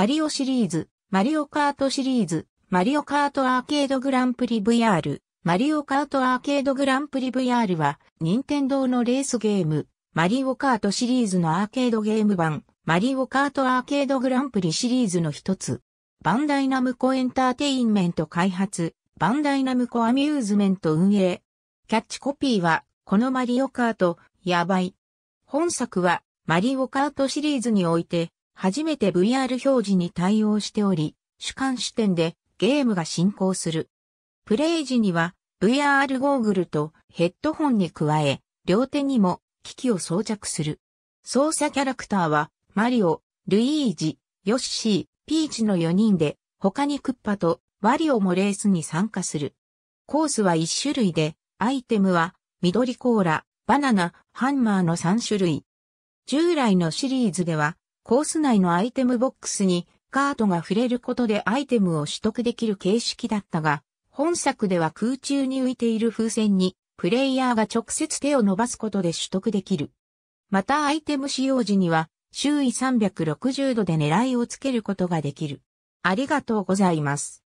マリオシリーズ、マリオカートシリーズ、マリオカートアーケードグランプリ VR、マリオカートアーケードグランプリ VR は、任天堂のレースゲーム、マリオカートシリーズのアーケードゲーム版、マリオカートアーケードグランプリシリーズの一つ。バンダイナムコエンターテインメント開発、バンダイナムコアミューズメント運営。キャッチコピーは、このマリオカート、やばい。本作は、マリオカートシリーズにおいて、初めて VR 表示に対応しており、主観視点でゲームが進行する。プレイ時には VR ゴーグルとヘッドホンに加え、両手にも機器を装着する。操作キャラクターはマリオ、ルイージ、ヨッシー、ピーチの4人で、他にクッパとワリオもレースに参加する。コースは1種類で、アイテムは緑コーラ、バナナ、ハンマーの3種類。従来のシリーズではコース内のアイテムボックスにカートが触れることでアイテムを取得できる形式だったが、本作では空中に浮いている風船にプレイヤーが直接手を伸ばすことで取得できる。またアイテム使用時には周囲360度で狙いをつけることができる。ありがとうございます。